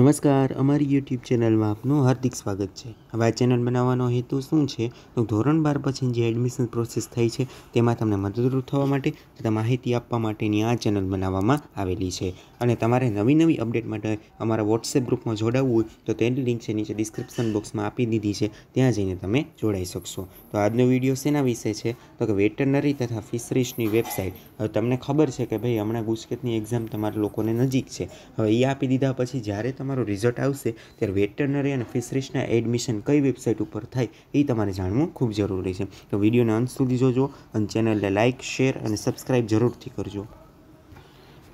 નમસ્કાર અમારી યુટ્યુબ ચેનલમાં આપનું હાર્દિક સ્વાગત છે હવે આ ચેનલ બનાવવાનો હેતુ શું છે તો ધોરણ બાર પછી જે એડમિશન પ્રોસેસ થઈ છે તેમાં તમને મદદરૂપ થવા માટે તથા માહિતી આપવા માટેની આ ચેનલ બનાવવામાં આવેલી છે અને તમારે નવી નવી અપડેટ માટે અમારા વોટ્સએપ ગ્રુપમાં જોડાવવું હોય તો તેની લિંક છે નીચે ડિસ્ક્રિપ્શન બોક્સમાં આપી દીધી છે ત્યાં જઈને તમે જોડાઈ શકશો તો આજનો વિડીયો શેના વિશે છે તો કે વેટરનરી તથા ફિશરીઝની વેબસાઇટ હવે તમને ખબર છે કે ભાઈ હમણાં ગુજકેટની એક્ઝામ તમારા લોકોને નજીક છે હવે એ આપી દીધા પછી જ્યારે તમારું રિઝલ્ટ આવશે ત્યારે વેટરનરી અને ફિશરીસના એડમિશન કઈ વેબસાઇટ ઉપર થાય એ તમારે જાણવું ખૂબ જરૂરી છે તો વિડીયોને અંત સુધી જોજો અને ચેનલને લાઇક શેર અને સબસ્ક્રાઈબ જરૂરથી કરજો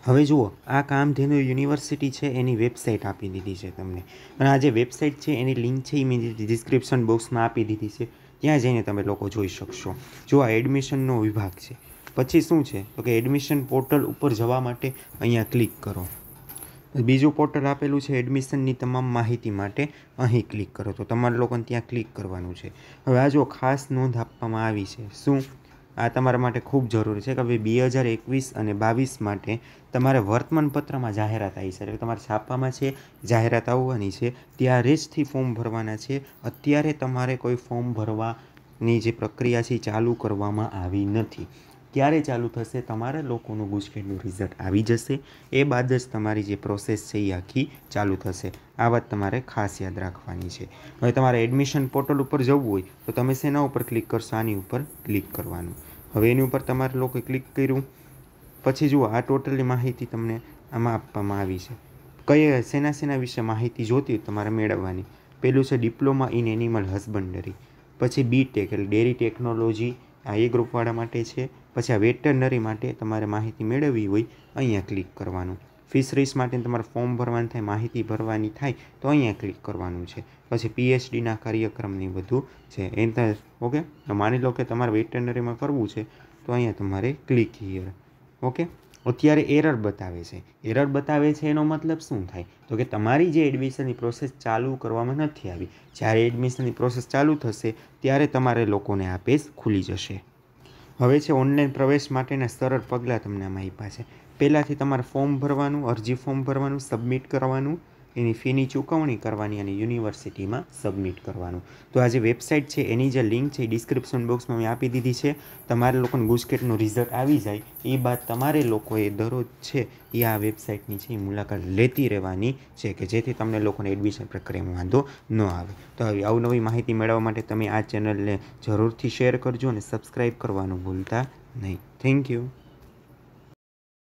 હવે જુઓ આ કામધેનુ યુનિવર્સિટી છે એની વેબસાઇટ આપી દીધી છે તમને અને આ જે વેબસાઇટ છે એની લિંક છે એ મેં ડિસ્ક્રિપ્શન બોક્સમાં આપી દીધી છે ત્યાં જઈને તમે લોકો જોઈ શકશો જો આ એડમિશનનો વિભાગ છે પછી શું છે તો કે એડમિશન પોર્ટલ ઉપર જવા માટે અહીંયા ક્લિક કરો બીજું પોર્ટલ આપેલું છે એડમિશનની તમામ માહિતી માટે અહીં ક્લિક કરો તો તમારે લોકોને ત્યાં ક્લિક કરવાનું છે હવે આ જો ખાસ નોંધ આપવામાં આવી છે શું આ તમારા માટે ખૂબ જરૂરી છે કે ભાઈ બે હજાર એકવીસ અને બાવીસ માટે તમારે વર્તમાનપત્રમાં જાહેરાત આવી છે એટલે તમારે છાપામાં છે જાહેરાત આવવાની છે ત્યારે જથી ફોર્મ ભરવાના છે અત્યારે તમારે કોઈ ફોર્મ ભરવાની જે પ્રક્રિયા છે ચાલુ કરવામાં આવી નથી ક્યારે ચાલુ થશે તમારા લોકોનું ગુજકેટનું રિઝલ્ટ આવી જશે એ બાદ જ તમારી જે પ્રોસેસ છે એ આખી ચાલુ થશે આ વાત તમારે ખાસ યાદ રાખવાની છે હવે તમારે એડમિશન પોર્ટલ ઉપર જવું હોય તો તમે શેના ઉપર ક્લિક કરશો આની ઉપર ક્લિક કરવાનું હવે એની ઉપર તમારે લોકોએ ક્લિક કર્યું પછી જુઓ આ ટોટલી માહિતી તમને આમાં આપવામાં આવી છે કઈ સેના સેના વિશે માહિતી જોતી હોય તમારે મેળવવાની પહેલું છે ડિપ્લોમા ઇન એનિમલ હસબન્ડરી પછી બી ટેક એટલે ડેરી ટેકનોલોજી આ એ ગ્રુપવાળા માટે છે પછી આ વેટરનરી માટે તમારે માહિતી મેળવવી હોય અહીંયા ક્લિક કરવાનું ફિશરીઝ માટે તમારે ફોર્મ ભરવાનું થાય માહિતી ભરવાની થાય તો અહીંયા ક્લિક કરવાનું છે પછી પીએચડીના કાર્યક્રમની બધું છે એન્ટર ઓકે માની લો કે તમારે વેટરનરીમાં કરવું છે તો અહીંયા તમારે ક્લિક હિયર ઓકે અત્યારે એરર બતાવે છે એરર બતાવે છે એનો મતલબ શું થાય તો કે તમારી જે એડમિશનની પ્રોસેસ ચાલુ કરવામાં નથી આવી જ્યારે એડમિશનની પ્રોસેસ ચાલુ થશે ત્યારે તમારે લોકોને આ પેજ ખુલી જશે હવે છે ઓનલાઈન પ્રવેશ માટેના સરળ પગલાં તમને આમાં આપ્યા છે પહેલાંથી તમારે ફોર્મ ભરવાનું અરજી ફોર્મ ભરવાનું સબમિટ કરવાનું એની ફીની ચૂકવણી કરવાની અને યુનિવર્સિટીમાં સબમિટ કરવાનું તો આ જે વેબસાઇટ છે એની જે લિંક છે એ ડિસ્ક્રિપ્શન બોક્સમાં મેં આપી દીધી છે તમારે લોકોને ગુજકેટનું રિઝલ્ટ આવી જાય એ બાદ તમારે લોકોએ દરરોજ છે એ આ વેબસાઇટની છે એ મુલાકાત લેતી રહેવાની છે કે જેથી તમને લોકોને એડમિશન પ્રક્રિયામાં વાંધો ન આવે તો હવે અવનવી માહિતી મેળવવા માટે તમે આ ચેનલને જરૂરથી શેર કરજો અને સબસ્ક્રાઈબ કરવાનું ભૂલતા નહીં થેન્ક યુ